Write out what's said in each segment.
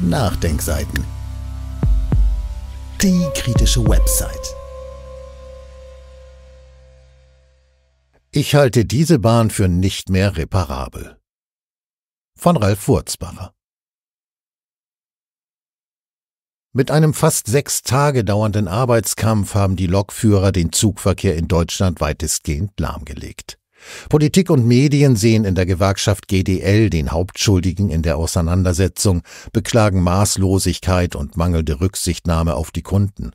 Nachdenkseiten. Die kritische Website. Ich halte diese Bahn für nicht mehr reparabel. Von Ralf Wurzbacher. Mit einem fast sechs Tage dauernden Arbeitskampf haben die Lokführer den Zugverkehr in Deutschland weitestgehend lahmgelegt. Politik und Medien sehen in der Gewerkschaft GDL den Hauptschuldigen in der Auseinandersetzung, beklagen Maßlosigkeit und mangelnde Rücksichtnahme auf die Kunden.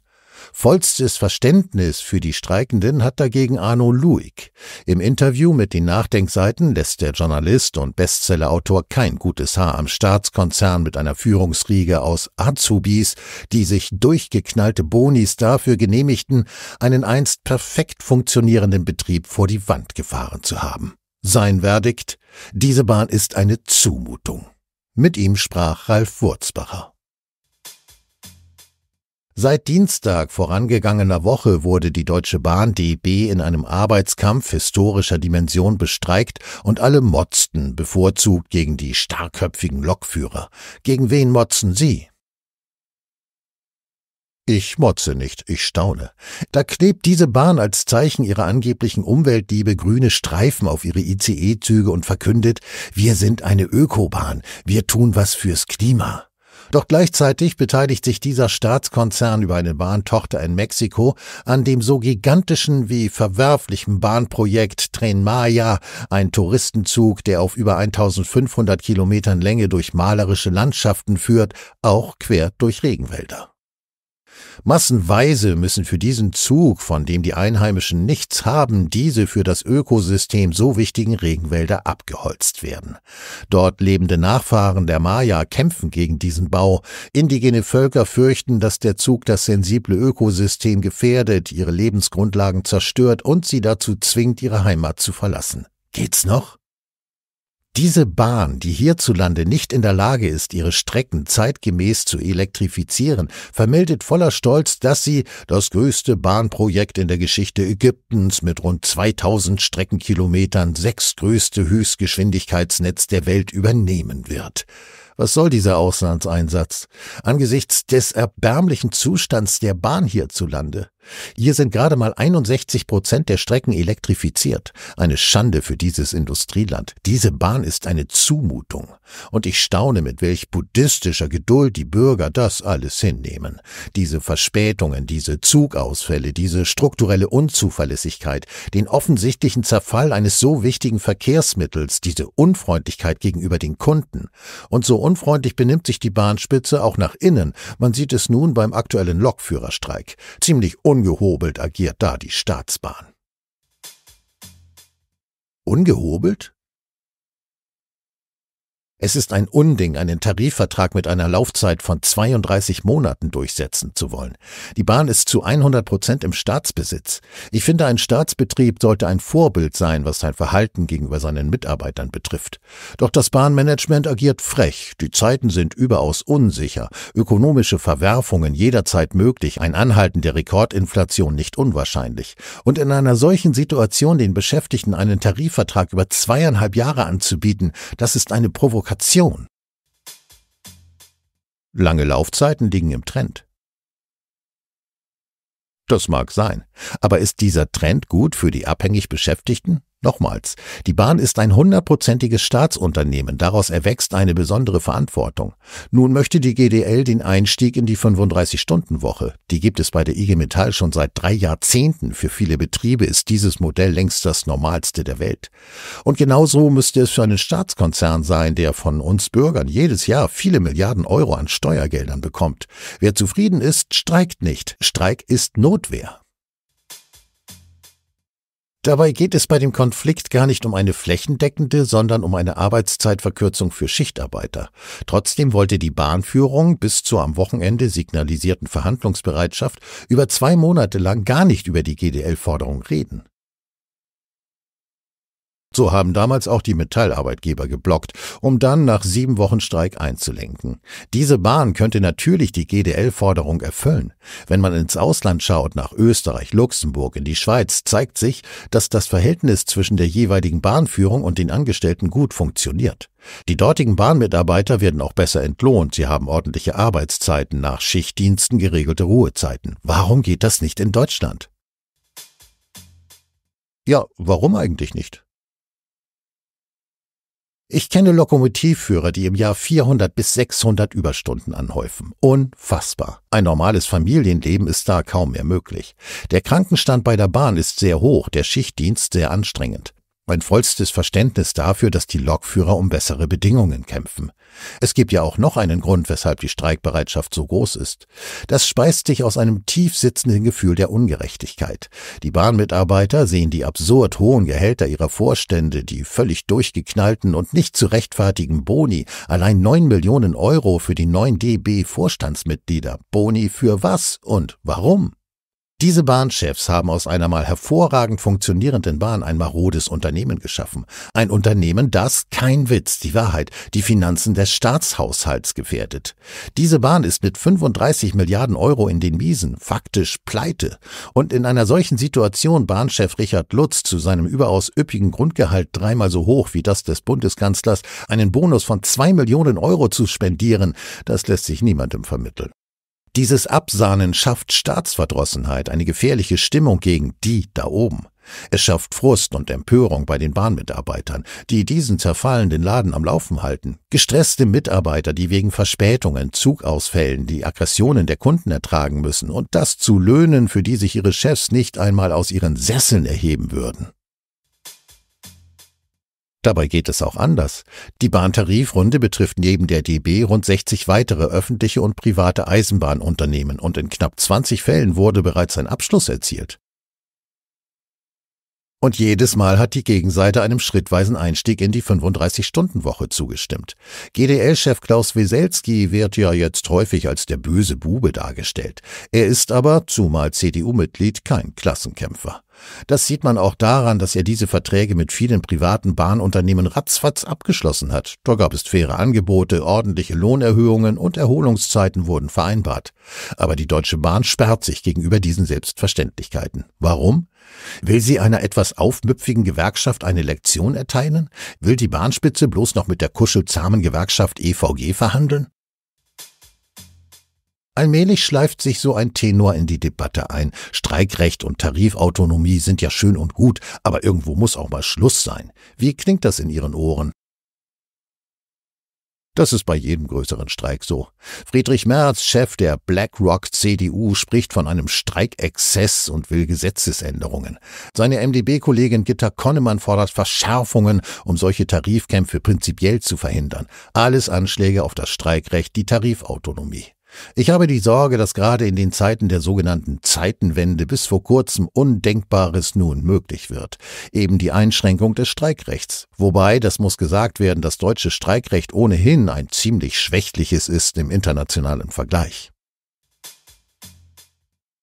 Vollstes Verständnis für die Streikenden hat dagegen Arno Luig. Im Interview mit den Nachdenkseiten lässt der Journalist und Bestsellerautor kein gutes Haar am Staatskonzern mit einer Führungsriege aus Azubis, die sich durchgeknallte Bonis dafür genehmigten, einen einst perfekt funktionierenden Betrieb vor die Wand gefahren zu haben. Sein Verdikt, diese Bahn ist eine Zumutung. Mit ihm sprach Ralf Wurzbacher. Seit Dienstag vorangegangener Woche wurde die Deutsche Bahn DB in einem Arbeitskampf historischer Dimension bestreikt und alle motzten bevorzugt gegen die starrköpfigen Lokführer. Gegen wen motzen Sie? Ich motze nicht, ich staune. Da klebt diese Bahn als Zeichen ihrer angeblichen Umweltliebe grüne Streifen auf ihre ICE-Züge und verkündet, wir sind eine Ökobahn, wir tun was fürs Klima. Doch gleichzeitig beteiligt sich dieser Staatskonzern über eine Bahntochter in Mexiko an dem so gigantischen wie verwerflichen Bahnprojekt Tren Maya, ein Touristenzug, der auf über 1500 Kilometern Länge durch malerische Landschaften führt, auch quer durch Regenwälder. Massenweise müssen für diesen Zug, von dem die Einheimischen nichts haben, diese für das Ökosystem so wichtigen Regenwälder abgeholzt werden. Dort lebende Nachfahren der Maya kämpfen gegen diesen Bau. Indigene Völker fürchten, dass der Zug das sensible Ökosystem gefährdet, ihre Lebensgrundlagen zerstört und sie dazu zwingt, ihre Heimat zu verlassen. Geht's noch? Diese Bahn, die hierzulande nicht in der Lage ist, ihre Strecken zeitgemäß zu elektrifizieren, vermeldet voller Stolz, dass sie das größte Bahnprojekt in der Geschichte Ägyptens mit rund 2000 Streckenkilometern sechs größte Höchstgeschwindigkeitsnetz der Welt übernehmen wird. Was soll dieser Auslandseinsatz angesichts des erbärmlichen Zustands der Bahn hierzulande? Hier sind gerade mal 61 Prozent der Strecken elektrifiziert. Eine Schande für dieses Industrieland. Diese Bahn ist eine Zumutung. Und ich staune, mit welch buddhistischer Geduld die Bürger das alles hinnehmen. Diese Verspätungen, diese Zugausfälle, diese strukturelle Unzuverlässigkeit, den offensichtlichen Zerfall eines so wichtigen Verkehrsmittels, diese Unfreundlichkeit gegenüber den Kunden. Und so unfreundlich benimmt sich die Bahnspitze auch nach innen. Man sieht es nun beim aktuellen Lokführerstreik. Ziemlich un Ungehobelt agiert da die Staatsbahn. Ungehobelt? Es ist ein Unding, einen Tarifvertrag mit einer Laufzeit von 32 Monaten durchsetzen zu wollen. Die Bahn ist zu 100 Prozent im Staatsbesitz. Ich finde, ein Staatsbetrieb sollte ein Vorbild sein, was sein Verhalten gegenüber seinen Mitarbeitern betrifft. Doch das Bahnmanagement agiert frech. Die Zeiten sind überaus unsicher. Ökonomische Verwerfungen jederzeit möglich. Ein Anhalten der Rekordinflation nicht unwahrscheinlich. Und in einer solchen Situation den Beschäftigten einen Tarifvertrag über zweieinhalb Jahre anzubieten, das ist eine Provokation Provokation. Lange Laufzeiten liegen im Trend. Das mag sein, aber ist dieser Trend gut für die abhängig Beschäftigten? Nochmals, die Bahn ist ein hundertprozentiges Staatsunternehmen, daraus erwächst eine besondere Verantwortung. Nun möchte die GDL den Einstieg in die 35-Stunden-Woche. Die gibt es bei der IG Metall schon seit drei Jahrzehnten. Für viele Betriebe ist dieses Modell längst das normalste der Welt. Und genauso müsste es für einen Staatskonzern sein, der von uns Bürgern jedes Jahr viele Milliarden Euro an Steuergeldern bekommt. Wer zufrieden ist, streikt nicht. Streik ist Notwehr. Dabei geht es bei dem Konflikt gar nicht um eine flächendeckende, sondern um eine Arbeitszeitverkürzung für Schichtarbeiter. Trotzdem wollte die Bahnführung bis zur am Wochenende signalisierten Verhandlungsbereitschaft über zwei Monate lang gar nicht über die GDL-Forderung reden. So haben damals auch die Metallarbeitgeber geblockt, um dann nach sieben Wochen Streik einzulenken. Diese Bahn könnte natürlich die GDL-Forderung erfüllen. Wenn man ins Ausland schaut, nach Österreich, Luxemburg, in die Schweiz, zeigt sich, dass das Verhältnis zwischen der jeweiligen Bahnführung und den Angestellten gut funktioniert. Die dortigen Bahnmitarbeiter werden auch besser entlohnt, sie haben ordentliche Arbeitszeiten, nach Schichtdiensten geregelte Ruhezeiten. Warum geht das nicht in Deutschland? Ja, warum eigentlich nicht? Ich kenne Lokomotivführer, die im Jahr 400 bis 600 Überstunden anhäufen. Unfassbar. Ein normales Familienleben ist da kaum mehr möglich. Der Krankenstand bei der Bahn ist sehr hoch, der Schichtdienst sehr anstrengend mein vollstes Verständnis dafür, dass die Lokführer um bessere Bedingungen kämpfen. Es gibt ja auch noch einen Grund, weshalb die Streikbereitschaft so groß ist. Das speist sich aus einem tief sitzenden Gefühl der Ungerechtigkeit. Die Bahnmitarbeiter sehen die absurd hohen Gehälter ihrer Vorstände, die völlig durchgeknallten und nicht zu rechtfertigen Boni, allein neun Millionen Euro für die neuen DB Vorstandsmitglieder. Boni für was und warum? Diese Bahnchefs haben aus einer mal hervorragend funktionierenden Bahn ein marodes Unternehmen geschaffen. Ein Unternehmen, das, kein Witz, die Wahrheit, die Finanzen des Staatshaushalts gefährdet. Diese Bahn ist mit 35 Milliarden Euro in den Miesen, faktisch pleite. Und in einer solchen Situation Bahnchef Richard Lutz zu seinem überaus üppigen Grundgehalt dreimal so hoch wie das des Bundeskanzlers einen Bonus von zwei Millionen Euro zu spendieren, das lässt sich niemandem vermitteln. Dieses Absahnen schafft Staatsverdrossenheit, eine gefährliche Stimmung gegen die da oben. Es schafft Frust und Empörung bei den Bahnmitarbeitern, die diesen zerfallenden Laden am Laufen halten. Gestresste Mitarbeiter, die wegen Verspätungen, Zugausfällen die Aggressionen der Kunden ertragen müssen und das zu Löhnen, für die sich ihre Chefs nicht einmal aus ihren Sesseln erheben würden. Dabei geht es auch anders. Die Bahntarifrunde betrifft neben der DB rund 60 weitere öffentliche und private Eisenbahnunternehmen und in knapp 20 Fällen wurde bereits ein Abschluss erzielt. Und jedes Mal hat die Gegenseite einem schrittweisen Einstieg in die 35-Stunden-Woche zugestimmt. GDL-Chef Klaus Weselski wird ja jetzt häufig als der böse Bube dargestellt. Er ist aber, zumal CDU-Mitglied, kein Klassenkämpfer. Das sieht man auch daran, dass er diese Verträge mit vielen privaten Bahnunternehmen ratzfatz abgeschlossen hat. Da gab es faire Angebote, ordentliche Lohnerhöhungen und Erholungszeiten wurden vereinbart. Aber die Deutsche Bahn sperrt sich gegenüber diesen Selbstverständlichkeiten. Warum? Will sie einer etwas aufmüpfigen Gewerkschaft eine Lektion erteilen? Will die Bahnspitze bloß noch mit der kuschelzahmen Gewerkschaft EVG verhandeln? Allmählich schleift sich so ein Tenor in die Debatte ein. Streikrecht und Tarifautonomie sind ja schön und gut, aber irgendwo muss auch mal Schluss sein. Wie klingt das in Ihren Ohren? Das ist bei jedem größeren Streik so. Friedrich Merz, Chef der BlackRock CDU, spricht von einem Streikexzess und will Gesetzesänderungen. Seine MdB-Kollegin Gitta Konnemann fordert Verschärfungen, um solche Tarifkämpfe prinzipiell zu verhindern. Alles Anschläge auf das Streikrecht, die Tarifautonomie. Ich habe die Sorge, dass gerade in den Zeiten der sogenannten Zeitenwende bis vor kurzem Undenkbares nun möglich wird, eben die Einschränkung des Streikrechts. Wobei, das muss gesagt werden, das deutsche Streikrecht ohnehin ein ziemlich schwächliches ist im internationalen Vergleich.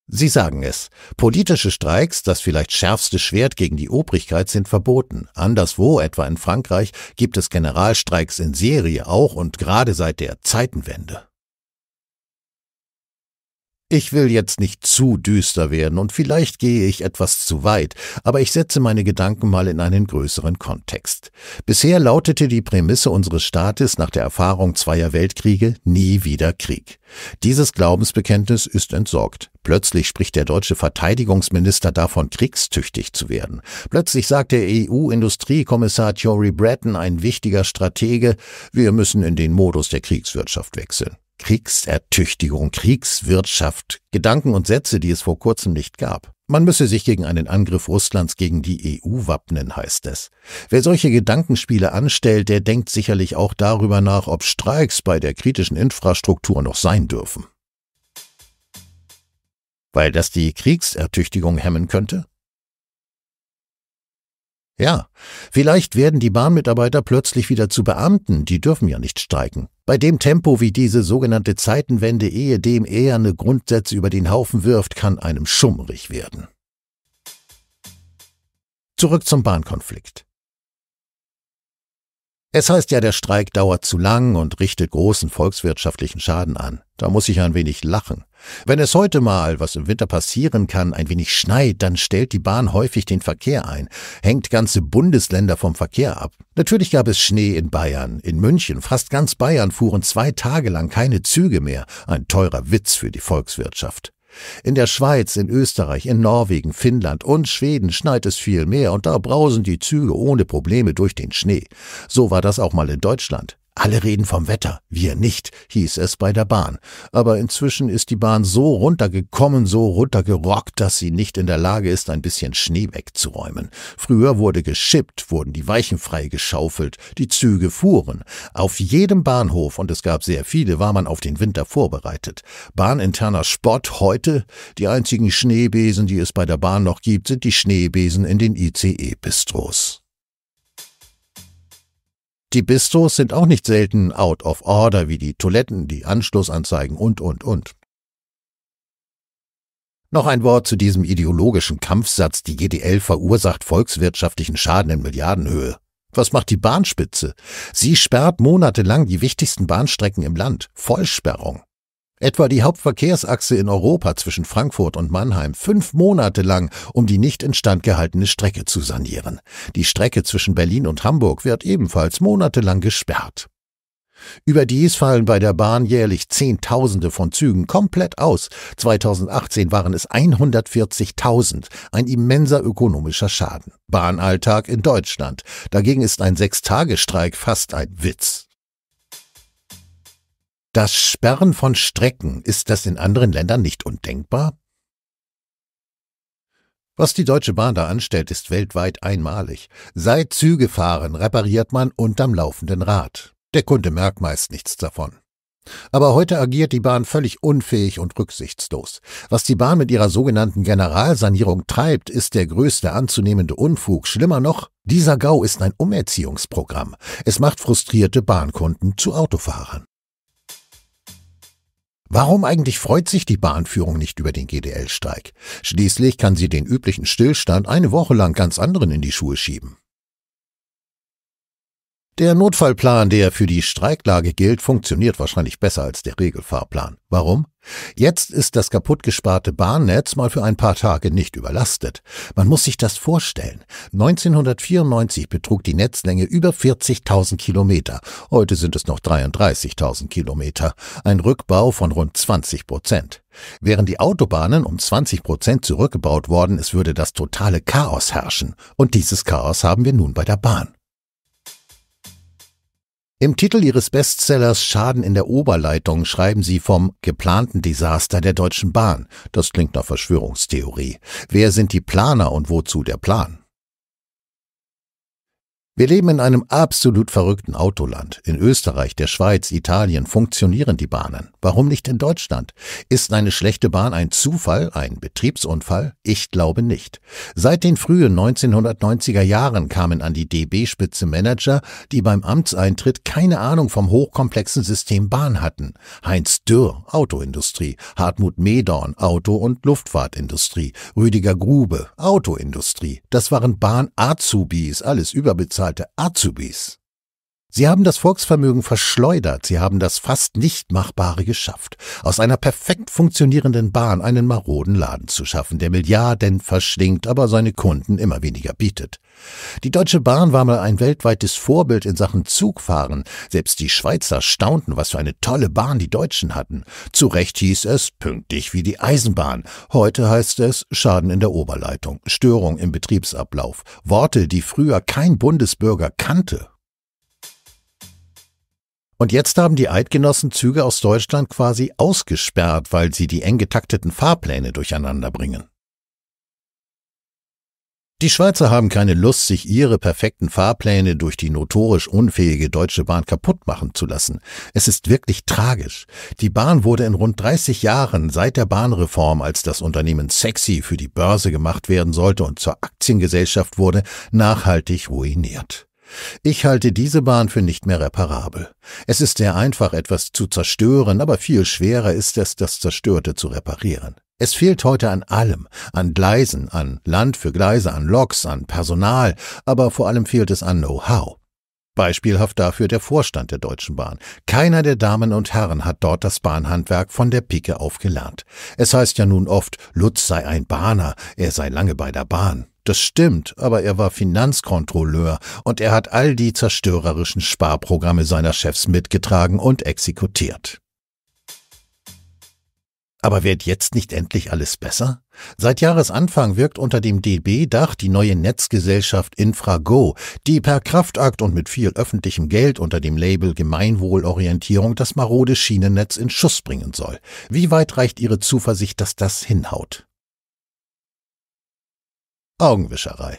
Sie sagen es. Politische Streiks, das vielleicht schärfste Schwert gegen die Obrigkeit, sind verboten. Anderswo, etwa in Frankreich, gibt es Generalstreiks in Serie auch und gerade seit der Zeitenwende. Ich will jetzt nicht zu düster werden und vielleicht gehe ich etwas zu weit, aber ich setze meine Gedanken mal in einen größeren Kontext. Bisher lautete die Prämisse unseres Staates nach der Erfahrung zweier Weltkriege nie wieder Krieg. Dieses Glaubensbekenntnis ist entsorgt. Plötzlich spricht der deutsche Verteidigungsminister davon, kriegstüchtig zu werden. Plötzlich sagt der EU-Industriekommissar Thierry Breton, ein wichtiger Stratege, wir müssen in den Modus der Kriegswirtschaft wechseln. Kriegsertüchtigung, Kriegswirtschaft, Gedanken und Sätze, die es vor kurzem nicht gab. Man müsse sich gegen einen Angriff Russlands gegen die EU wappnen, heißt es. Wer solche Gedankenspiele anstellt, der denkt sicherlich auch darüber nach, ob Streiks bei der kritischen Infrastruktur noch sein dürfen. Weil das die Kriegsertüchtigung hemmen könnte? Ja, vielleicht werden die Bahnmitarbeiter plötzlich wieder zu Beamten, die dürfen ja nicht streiken. Bei dem Tempo, wie diese sogenannte Zeitenwende ehedem eherne Grundsätze über den Haufen wirft, kann einem schummrig werden. Zurück zum Bahnkonflikt. Es heißt ja, der Streik dauert zu lang und richtet großen volkswirtschaftlichen Schaden an. Da muss ich ein wenig lachen. Wenn es heute mal, was im Winter passieren kann, ein wenig schneit, dann stellt die Bahn häufig den Verkehr ein, hängt ganze Bundesländer vom Verkehr ab. Natürlich gab es Schnee in Bayern, in München, fast ganz Bayern fuhren zwei Tage lang keine Züge mehr, ein teurer Witz für die Volkswirtschaft. In der Schweiz, in Österreich, in Norwegen, Finnland und Schweden schneit es viel mehr und da brausen die Züge ohne Probleme durch den Schnee. So war das auch mal in Deutschland. Alle reden vom Wetter, wir nicht, hieß es bei der Bahn. Aber inzwischen ist die Bahn so runtergekommen, so runtergerockt, dass sie nicht in der Lage ist, ein bisschen Schnee wegzuräumen. Früher wurde geschippt, wurden die Weichen freigeschaufelt, die Züge fuhren. Auf jedem Bahnhof, und es gab sehr viele, war man auf den Winter vorbereitet. Bahninterner Spott heute, die einzigen Schneebesen, die es bei der Bahn noch gibt, sind die Schneebesen in den ICE-Bistros. Die Bistros sind auch nicht selten out of order, wie die Toiletten, die Anschlussanzeigen und, und, und. Noch ein Wort zu diesem ideologischen Kampfsatz, die GDL verursacht volkswirtschaftlichen Schaden in Milliardenhöhe. Was macht die Bahnspitze? Sie sperrt monatelang die wichtigsten Bahnstrecken im Land. Vollsperrung. Etwa die Hauptverkehrsachse in Europa zwischen Frankfurt und Mannheim fünf Monate lang, um die nicht instand gehaltene Strecke zu sanieren. Die Strecke zwischen Berlin und Hamburg wird ebenfalls monatelang gesperrt. Überdies fallen bei der Bahn jährlich Zehntausende von Zügen komplett aus. 2018 waren es 140.000, ein immenser ökonomischer Schaden. Bahnalltag in Deutschland. Dagegen ist ein Sechstagestreik fast ein Witz. Das Sperren von Strecken, ist das in anderen Ländern nicht undenkbar? Was die Deutsche Bahn da anstellt, ist weltweit einmalig. Seit Züge fahren, repariert man unterm laufenden Rad. Der Kunde merkt meist nichts davon. Aber heute agiert die Bahn völlig unfähig und rücksichtslos. Was die Bahn mit ihrer sogenannten Generalsanierung treibt, ist der größte anzunehmende Unfug. Schlimmer noch, dieser GAU ist ein Umerziehungsprogramm. Es macht frustrierte Bahnkunden zu Autofahrern. Warum eigentlich freut sich die Bahnführung nicht über den GDL-Streik? Schließlich kann sie den üblichen Stillstand eine Woche lang ganz anderen in die Schuhe schieben. Der Notfallplan, der für die Streiklage gilt, funktioniert wahrscheinlich besser als der Regelfahrplan. Warum? Jetzt ist das kaputtgesparte Bahnnetz mal für ein paar Tage nicht überlastet. Man muss sich das vorstellen. 1994 betrug die Netzlänge über 40.000 Kilometer. Heute sind es noch 33.000 Kilometer. Ein Rückbau von rund 20 Prozent. Wären die Autobahnen um 20 Prozent zurückgebaut worden, es würde das totale Chaos herrschen. Und dieses Chaos haben wir nun bei der Bahn. Im Titel ihres Bestsellers Schaden in der Oberleitung schreiben sie vom geplanten Desaster der Deutschen Bahn. Das klingt nach Verschwörungstheorie. Wer sind die Planer und wozu der Plan? Wir leben in einem absolut verrückten Autoland. In Österreich, der Schweiz, Italien funktionieren die Bahnen. Warum nicht in Deutschland? Ist eine schlechte Bahn ein Zufall, ein Betriebsunfall? Ich glaube nicht. Seit den frühen 1990er Jahren kamen an die DB-Spitze Manager, die beim Amtseintritt keine Ahnung vom hochkomplexen System Bahn hatten. Heinz Dürr, Autoindustrie, Hartmut Medorn, Auto- und Luftfahrtindustrie, Rüdiger Grube, Autoindustrie. Das waren Bahn-Azubis, alles überbezahlt bezahlte Azubis Sie haben das Volksvermögen verschleudert, Sie haben das fast Nichtmachbare geschafft, aus einer perfekt funktionierenden Bahn einen maroden Laden zu schaffen, der Milliarden verschlingt, aber seine Kunden immer weniger bietet. Die Deutsche Bahn war mal ein weltweites Vorbild in Sachen Zugfahren, selbst die Schweizer staunten, was für eine tolle Bahn die Deutschen hatten. Zu Recht hieß es pünktlich wie die Eisenbahn, heute heißt es Schaden in der Oberleitung, Störung im Betriebsablauf, Worte, die früher kein Bundesbürger kannte und jetzt haben die Eidgenossen Züge aus Deutschland quasi ausgesperrt, weil sie die eng getakteten Fahrpläne durcheinander bringen. Die Schweizer haben keine Lust, sich ihre perfekten Fahrpläne durch die notorisch unfähige Deutsche Bahn kaputt machen zu lassen. Es ist wirklich tragisch. Die Bahn wurde in rund 30 Jahren seit der Bahnreform, als das Unternehmen sexy für die Börse gemacht werden sollte und zur Aktiengesellschaft wurde, nachhaltig ruiniert. Ich halte diese Bahn für nicht mehr reparabel. Es ist sehr einfach, etwas zu zerstören, aber viel schwerer ist es, das Zerstörte zu reparieren. Es fehlt heute an allem, an Gleisen, an Land für Gleise, an Loks, an Personal, aber vor allem fehlt es an Know-how. Beispielhaft dafür der Vorstand der Deutschen Bahn. Keiner der Damen und Herren hat dort das Bahnhandwerk von der Pike auf gelernt. Es heißt ja nun oft, Lutz sei ein Bahner, er sei lange bei der Bahn. Das stimmt, aber er war Finanzkontrolleur und er hat all die zerstörerischen Sparprogramme seiner Chefs mitgetragen und exekutiert. Aber wird jetzt nicht endlich alles besser? Seit Jahresanfang wirkt unter dem DB-Dach die neue Netzgesellschaft Infrago, die per Kraftakt und mit viel öffentlichem Geld unter dem Label Gemeinwohlorientierung das marode Schienennetz in Schuss bringen soll. Wie weit reicht Ihre Zuversicht, dass das hinhaut? Augenwischerei.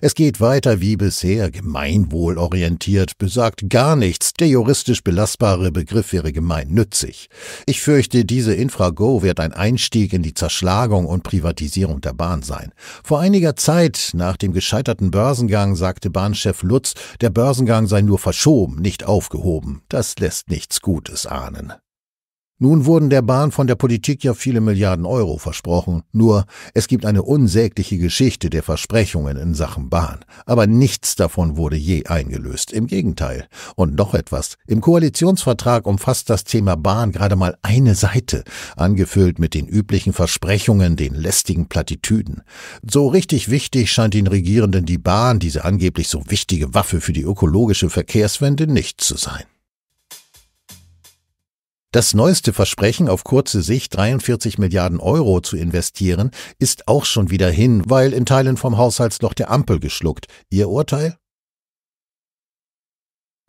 Es geht weiter wie bisher, gemeinwohlorientiert, besagt gar nichts, der juristisch belastbare Begriff wäre gemeinnützig. Ich fürchte, diese Infrago wird ein Einstieg in die Zerschlagung und Privatisierung der Bahn sein. Vor einiger Zeit, nach dem gescheiterten Börsengang, sagte Bahnchef Lutz, der Börsengang sei nur verschoben, nicht aufgehoben. Das lässt nichts Gutes ahnen. Nun wurden der Bahn von der Politik ja viele Milliarden Euro versprochen, nur es gibt eine unsägliche Geschichte der Versprechungen in Sachen Bahn, aber nichts davon wurde je eingelöst, im Gegenteil. Und noch etwas, im Koalitionsvertrag umfasst das Thema Bahn gerade mal eine Seite, angefüllt mit den üblichen Versprechungen, den lästigen Plattitüden. So richtig wichtig scheint den Regierenden die Bahn, diese angeblich so wichtige Waffe für die ökologische Verkehrswende, nicht zu sein. Das neueste Versprechen, auf kurze Sicht 43 Milliarden Euro zu investieren, ist auch schon wieder hin, weil in Teilen vom Haushaltsloch der Ampel geschluckt. Ihr Urteil?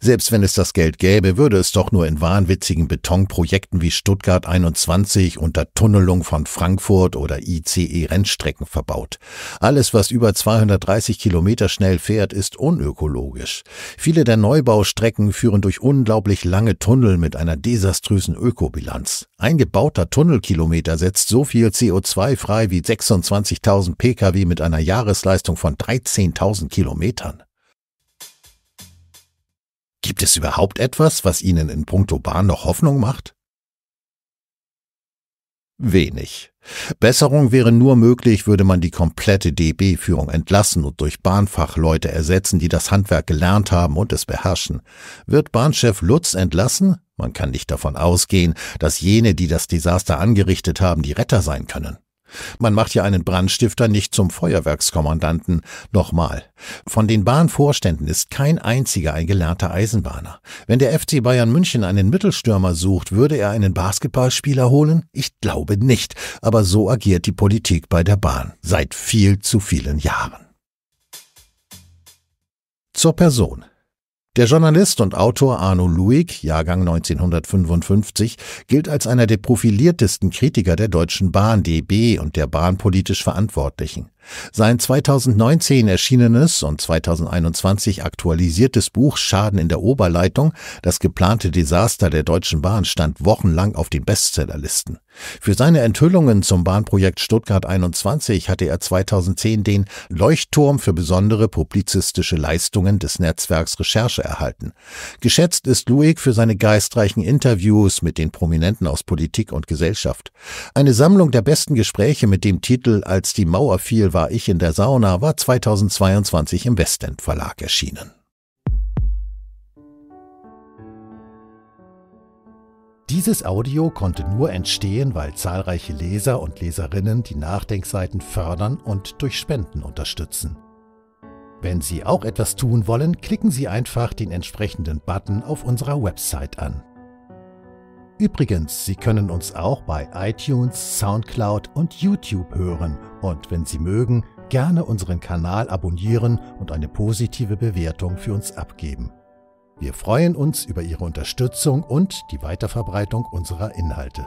Selbst wenn es das Geld gäbe, würde es doch nur in wahnwitzigen Betonprojekten wie Stuttgart 21 unter Tunnelung von Frankfurt oder ICE-Rennstrecken verbaut. Alles, was über 230 Kilometer schnell fährt, ist unökologisch. Viele der Neubaustrecken führen durch unglaublich lange Tunnel mit einer desaströsen Ökobilanz. Ein gebauter Tunnelkilometer setzt so viel CO2 frei wie 26.000 Pkw mit einer Jahresleistung von 13.000 Kilometern. Gibt es überhaupt etwas, was Ihnen in puncto Bahn noch Hoffnung macht? Wenig. Besserung wäre nur möglich, würde man die komplette DB-Führung entlassen und durch Bahnfachleute ersetzen, die das Handwerk gelernt haben und es beherrschen. Wird Bahnchef Lutz entlassen? Man kann nicht davon ausgehen, dass jene, die das Desaster angerichtet haben, die Retter sein können. Man macht ja einen Brandstifter nicht zum Feuerwerkskommandanten. Nochmal. Von den Bahnvorständen ist kein einziger ein gelernter Eisenbahner. Wenn der FC Bayern München einen Mittelstürmer sucht, würde er einen Basketballspieler holen? Ich glaube nicht. Aber so agiert die Politik bei der Bahn. Seit viel zu vielen Jahren. Zur Person. Der Journalist und Autor Arno Luig, Jahrgang 1955, gilt als einer der profiliertesten Kritiker der Deutschen Bahn, DB und der bahnpolitisch Verantwortlichen. Sein 2019 erschienenes und 2021 aktualisiertes Buch Schaden in der Oberleitung, das geplante Desaster der Deutschen Bahn, stand wochenlang auf den Bestsellerlisten. Für seine Enthüllungen zum Bahnprojekt Stuttgart 21 hatte er 2010 den Leuchtturm für besondere publizistische Leistungen des Netzwerks Recherche erhalten. Geschätzt ist Luig für seine geistreichen Interviews mit den Prominenten aus Politik und Gesellschaft. Eine Sammlung der besten Gespräche mit dem Titel Als die Mauer fiel war ich in der Sauna war 2022 im Westend Verlag erschienen. Dieses Audio konnte nur entstehen, weil zahlreiche Leser und Leserinnen die Nachdenkseiten fördern und durch Spenden unterstützen. Wenn Sie auch etwas tun wollen, klicken Sie einfach den entsprechenden Button auf unserer Website an. Übrigens, Sie können uns auch bei iTunes, SoundCloud und YouTube hören und wenn Sie mögen, gerne unseren Kanal abonnieren und eine positive Bewertung für uns abgeben. Wir freuen uns über Ihre Unterstützung und die Weiterverbreitung unserer Inhalte.